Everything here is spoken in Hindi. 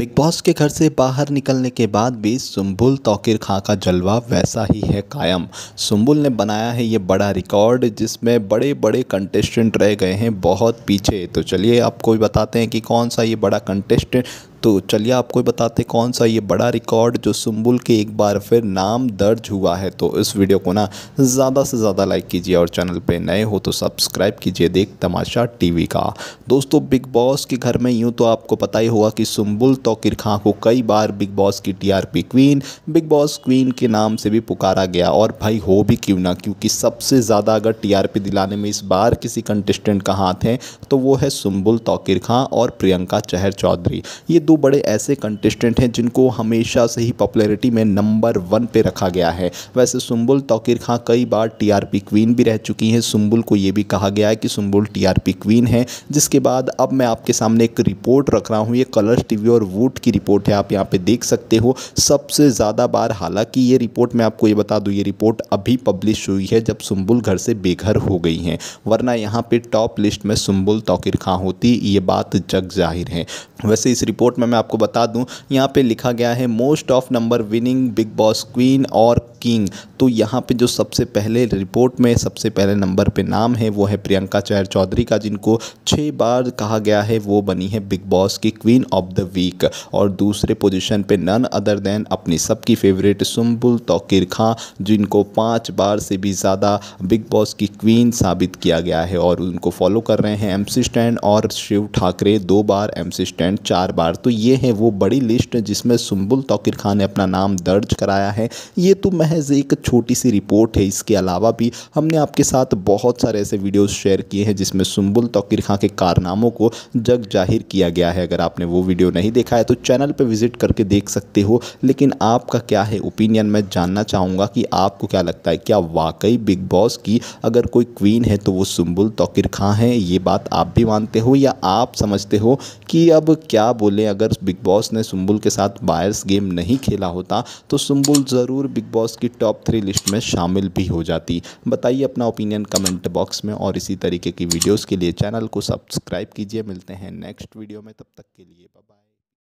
बिग बॉस के घर से बाहर निकलने के बाद भी सुम्बुल तोकिर खां का जलवा वैसा ही है कायम सुम्बुल ने बनाया है ये बड़ा रिकॉर्ड जिसमें बड़े बड़े कंटेस्टेंट रह गए हैं बहुत पीछे तो चलिए आपको भी बताते हैं कि कौन सा ये बड़ा कंटेस्टेंट तो चलिए आपको बताते कौन सा ये बड़ा रिकॉर्ड जो सुम्बुल के एक बार फिर नाम दर्ज हुआ है तो इस वीडियो को ना ज़्यादा से ज़्यादा लाइक कीजिए और चैनल पे नए हो तो सब्सक्राइब कीजिए देख तमाशा टीवी का दोस्तों बिग बॉस के घर में यूँ तो आपको पता ही होगा कि सुम्बुल तोकिर खां को कई बार बिग बॉस की टी क्वीन बिग बॉस क्वीन के नाम से भी पुकारा गया और भाई हो भी क्यों ना क्योंकि सबसे ज़्यादा अगर टी दिलाने में इस बार किसी कंटेस्टेंट का हाथ है तो वो है सुम्बुल तोकिर खां और प्रियंका चहर चौधरी ये दो बड़े ऐसे कंटेस्टेंट हैं जिनको हमेशा से ही पॉपुलैरिटी में नंबर वन पे रखा गया है वैसे सुम्बुल तोकिर खां कई बार टीआरपी क्वीन भी रह चुकी हैं सुम्बुल को ये भी कहा गया है कि सुम्बुल टीआरपी क्वीन है जिसके बाद अब मैं आपके सामने एक रिपोर्ट रख रहा हूँ ये कलर्स टीवी और वोट की रिपोर्ट है आप यहाँ पर देख सकते हो सबसे ज़्यादा बार हालांकि ये रिपोर्ट मैं आपको ये बता दूँ ये रिपोर्ट अभी पब्लिश हुई है जब सुम्बुल घर से बेघर हो गई हैं वरना यहाँ पर टॉप लिस्ट में सुम्बुल तोकिर खां होती ये बात जग जाहिर है वैसे इस रिपोर्ट में मैं आपको बता दूं यहाँ पे लिखा गया है most of number winning Bigg Boss queen और किंग तो यहाँ पे जो सबसे पहले रिपोर्ट में सबसे पहले नंबर पे नाम है वो है प्रियंका चहर चौधरी का जिनको छः बार कहा गया है वो बनी है बिग बॉस की क्वीन ऑफ द वीक और दूसरे पोजिशन पर नन अदर देन अपनी सबकी फेवरेट सुम्बुल तोकिर खां जिनको पाँच बार से भी ज़्यादा बिग बॉस की क्वीन साबित किया गया है और उनको फॉलो कर रहे हैं एम स्टैंड और शिव ठाकरे दो बार एम स्टैंड चार बार तो ये है वो बड़ी लिस्ट जिसमें सुम्बुल तोकिर खां ने अपना नाम दर्ज कराया है ये तो मह महज एक छोटी सी रिपोर्ट है इसके अलावा भी हमने आपके साथ बहुत सारे ऐसे वीडियोस शेयर किए हैं जिसमें सुम्बुल तोकिर खां के कारनामों को जग जाहिर किया गया है अगर आपने वो वीडियो नहीं देखा है तो चैनल पर विजिट करके देख सकते हो लेकिन आपका क्या है ओपिनियन मैं जानना चाहूँगा कि आपको क्या लगता है क्या वाकई बिग बॉस की अगर कोई क्वीन है तो वो सुम्बुल तोकिर खां हैं ये बात आप भी मानते हो या आप समझते हो कि अब क्या बोलें अगर बिग बॉस ने सुम्बुल के साथ बायर्स गेम नहीं खेला होता तो सुम्बुल ज़रूर बिग बॉस की टॉप थ्री लिस्ट में शामिल भी हो जाती बताइए अपना ओपिनियन कमेंट बॉक्स में और इसी तरीके की वीडियोज़ के लिए चैनल को सब्सक्राइब कीजिए मिलते हैं नेक्स्ट वीडियो में तब तक के लिए बाय